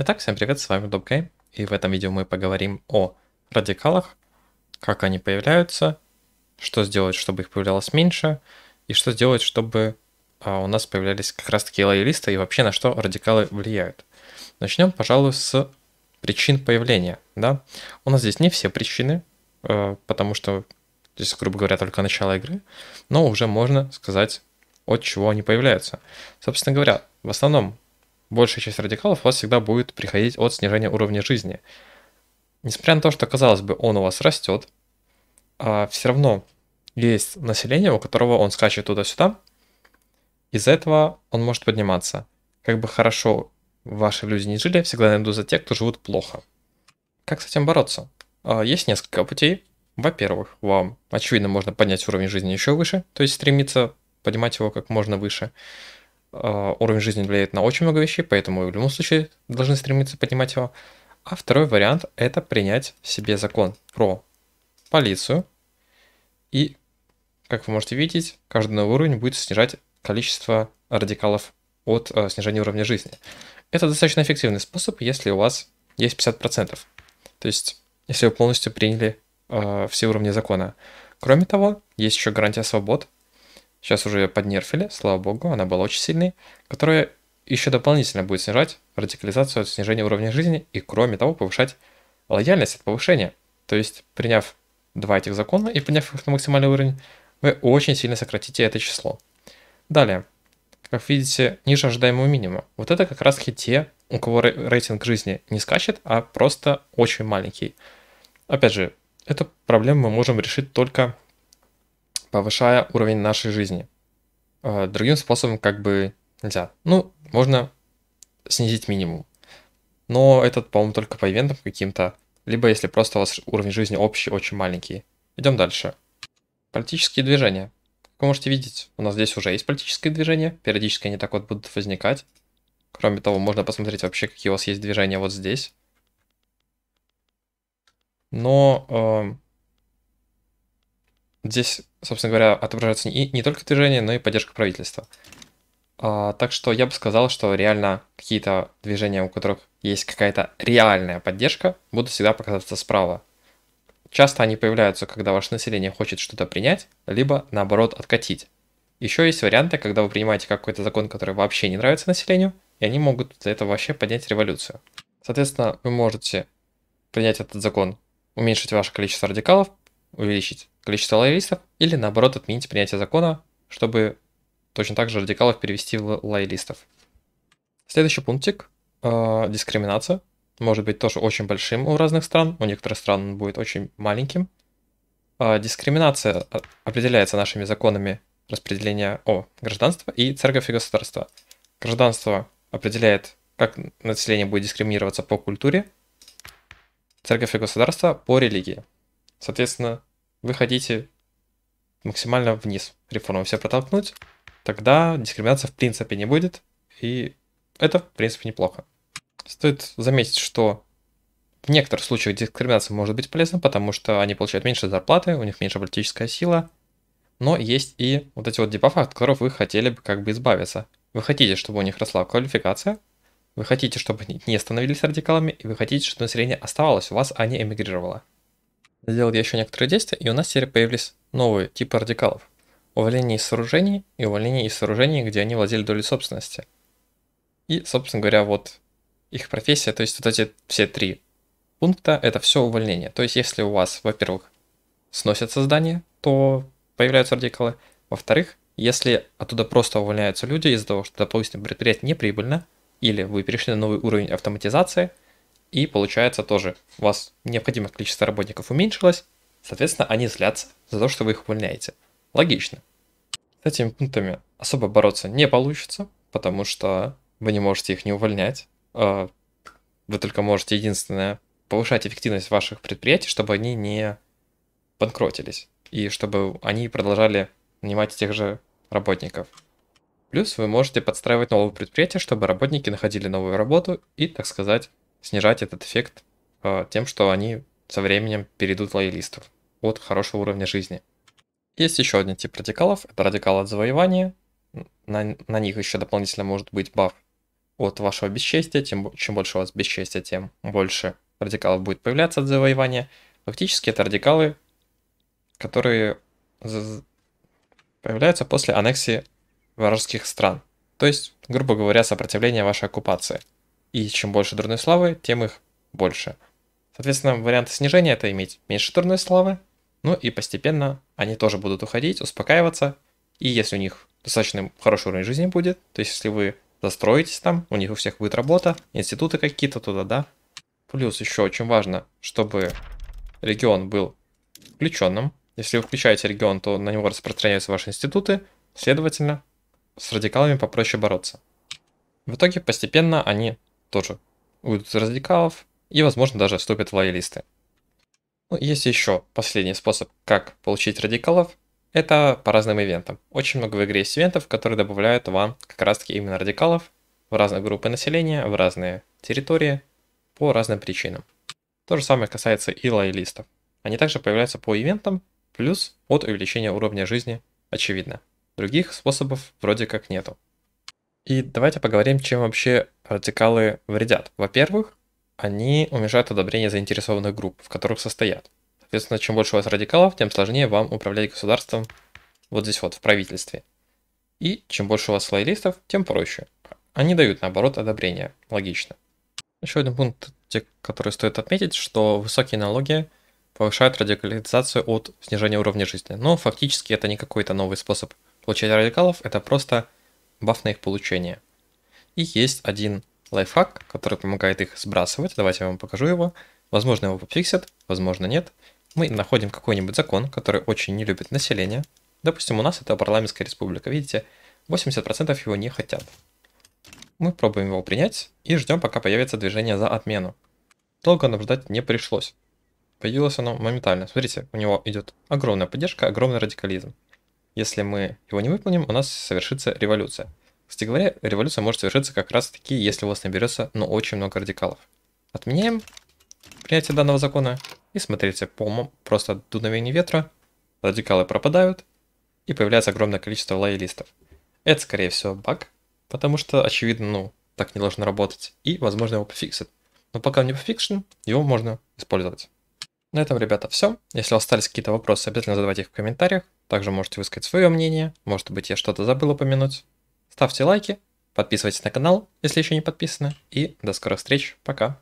Итак, всем привет, с вами Добгейм, и в этом видео мы поговорим о радикалах, как они появляются, что сделать, чтобы их появлялось меньше, и что сделать, чтобы а, у нас появлялись как раз таки лоялисты, и вообще на что радикалы влияют. Начнем, пожалуй, с причин появления. Да? У нас здесь не все причины, э, потому что здесь, грубо говоря, только начало игры, но уже можно сказать, от чего они появляются. Собственно говоря, в основном большая часть радикалов у вас всегда будет приходить от снижения уровня жизни. Несмотря на то, что, казалось бы, он у вас растет, а все равно есть население, у которого он скачет туда-сюда, из-за этого он может подниматься. Как бы хорошо ваши люди не жили, всегда найду за те, кто живут плохо. Как с этим бороться? А, есть несколько путей. Во-первых, вам, очевидно, можно поднять уровень жизни еще выше, то есть стремиться поднимать его как можно выше. Э, уровень жизни влияет на очень много вещей, поэтому в любом случае должны стремиться поднимать его. А второй вариант – это принять в себе закон про полицию. И, как вы можете видеть, каждый новый уровень будет снижать количество радикалов от э, снижения уровня жизни. Это достаточно эффективный способ, если у вас есть 50%. То есть, если вы полностью приняли э, все уровни закона. Кроме того, есть еще гарантия свобод – сейчас уже ее поднерфили, слава богу, она была очень сильной, которая еще дополнительно будет снижать радикализацию от снижения уровня жизни и, кроме того, повышать лояльность от повышения. То есть, приняв два этих закона и подняв их на максимальный уровень, вы очень сильно сократите это число. Далее, как видите, ниже ожидаемого минимума. Вот это как раз-таки те, у кого рейтинг жизни не скачет, а просто очень маленький. Опять же, эту проблему мы можем решить только повышая уровень нашей жизни. А, другим способом как бы нельзя. Ну, можно снизить минимум. Но этот, по-моему, только по ивентам каким-то. Либо если просто у вас уровень жизни общий, очень маленький. Идем дальше. Политические движения. Как вы можете видеть, у нас здесь уже есть политические движения. Периодически они так вот будут возникать. Кроме того, можно посмотреть вообще, какие у вас есть движения вот здесь. Но э, здесь собственно говоря, отображаются не, не только движение, но и поддержка правительства. А, так что я бы сказал, что реально какие-то движения, у которых есть какая-то реальная поддержка, будут всегда показаться справа. Часто они появляются, когда ваше население хочет что-то принять, либо наоборот откатить. Еще есть варианты, когда вы принимаете какой-то закон, который вообще не нравится населению, и они могут за это вообще поднять революцию. Соответственно, вы можете принять этот закон, уменьшить ваше количество радикалов, увеличить количество лоялистов, или наоборот отменить принятие закона, чтобы точно так же радикалов перевести в лоялистов. Следующий пунктик э, – дискриминация. Может быть тоже очень большим у разных стран, у некоторых стран он будет очень маленьким. Э, дискриминация э, определяется нашими законами распределения о гражданства и церковь и государство. Гражданство определяет, как население будет дискриминироваться по культуре, церковь и государство по религии. Соответственно, вы хотите максимально вниз реформу все протолкнуть, тогда дискриминация в принципе не будет, и это в принципе неплохо. Стоит заметить, что в некоторых случаях дискриминация может быть полезна, потому что они получают меньше зарплаты, у них меньше политическая сила, но есть и вот эти вот дебафы, от которых вы хотели бы как бы избавиться. Вы хотите, чтобы у них росла квалификация, вы хотите, чтобы они не становились радикалами, и вы хотите, чтобы население оставалось у вас, а не эмигрировало. Сделал я еще некоторые действия, и у нас теперь появились новые типы радикалов. Увольнение из сооружений и увольнение из сооружений, где они владели долей собственности. И, собственно говоря, вот их профессия, то есть вот эти все три пункта, это все увольнение. То есть если у вас, во-первых, сносятся здания, то появляются радикалы. Во-вторых, если оттуда просто увольняются люди из-за того, что, допустим, предприятие неприбыльно, или вы перешли на новый уровень автоматизации – и получается тоже, у вас необходимое количество работников уменьшилось, соответственно, они злятся за то, что вы их увольняете. Логично. С этими пунктами особо бороться не получится, потому что вы не можете их не увольнять. А, вы только можете единственное повышать эффективность ваших предприятий, чтобы они не банкротились и чтобы они продолжали нанимать тех же работников. Плюс вы можете подстраивать новые предприятия, чтобы работники находили новую работу и, так сказать, снижать этот эффект э, тем, что они со временем перейдут лоялистов от хорошего уровня жизни. Есть еще один тип радикалов, это радикалы от завоевания. На, на них еще дополнительно может быть баф от вашего бесчестия. Тем, чем больше у вас бесчестия, тем больше радикалов будет появляться от завоевания. Фактически это радикалы, которые появляются после аннексии вражеских стран. То есть, грубо говоря, сопротивление вашей оккупации – и чем больше дурной славы, тем их больше. Соответственно, варианты снижения это иметь меньше дурной славы, ну и постепенно они тоже будут уходить, успокаиваться. И если у них достаточно хороший уровень жизни будет, то есть если вы застроитесь там, у них у всех будет работа, институты какие-то туда, да. Плюс еще очень важно, чтобы регион был включенным. Если вы включаете регион, то на него распространяются ваши институты, следовательно, с радикалами попроще бороться. В итоге постепенно они тоже уйдут из радикалов и, возможно, даже вступят в лоялисты. Ну, есть еще последний способ, как получить радикалов. Это по разным ивентам. Очень много в игре есть ивентов, которые добавляют вам как раз-таки именно радикалов в разные группы населения, в разные территории, по разным причинам. То же самое касается и лоялистов. Они также появляются по ивентам, плюс от увеличения уровня жизни, очевидно. Других способов вроде как нету. И давайте поговорим, чем вообще радикалы вредят. Во-первых, они уменьшают одобрение заинтересованных групп, в которых состоят. Соответственно, чем больше у вас радикалов, тем сложнее вам управлять государством вот здесь вот, в правительстве. И чем больше у вас лоялистов, тем проще. Они дают, наоборот, одобрение. Логично. Еще один пункт, который стоит отметить, что высокие налоги повышают радикализацию от снижения уровня жизни. Но фактически это не какой-то новый способ получать радикалов, это просто баф на их получение. И есть один лайфхак, который помогает их сбрасывать. Давайте я вам покажу его. Возможно, его пофиксят, возможно, нет. Мы находим какой-нибудь закон, который очень не любит население. Допустим, у нас это парламентская республика. Видите, 80% его не хотят. Мы пробуем его принять и ждем, пока появится движение за отмену. Долго наблюдать не пришлось. Появилось оно моментально. Смотрите, у него идет огромная поддержка, огромный радикализм. Если мы его не выполним, у нас совершится революция. Кстати говоря, революция может совершиться как раз таки, если у вас наберется, но ну, очень много радикалов. Отменяем принятие данного закона и смотрите, по просто дуновение ветра радикалы пропадают и появляется огромное количество лоялистов. Это, скорее всего, баг, потому что, очевидно, ну, так не должно работать, и, возможно, его пофиксят. Но пока он не пофикшен, его можно использовать. На этом, ребята, все. Если у вас остались какие-то вопросы, обязательно задавайте их в комментариях. Также можете высказать свое мнение, может быть я что-то забыл упомянуть. Ставьте лайки, подписывайтесь на канал, если еще не подписаны, и до скорых встреч, пока!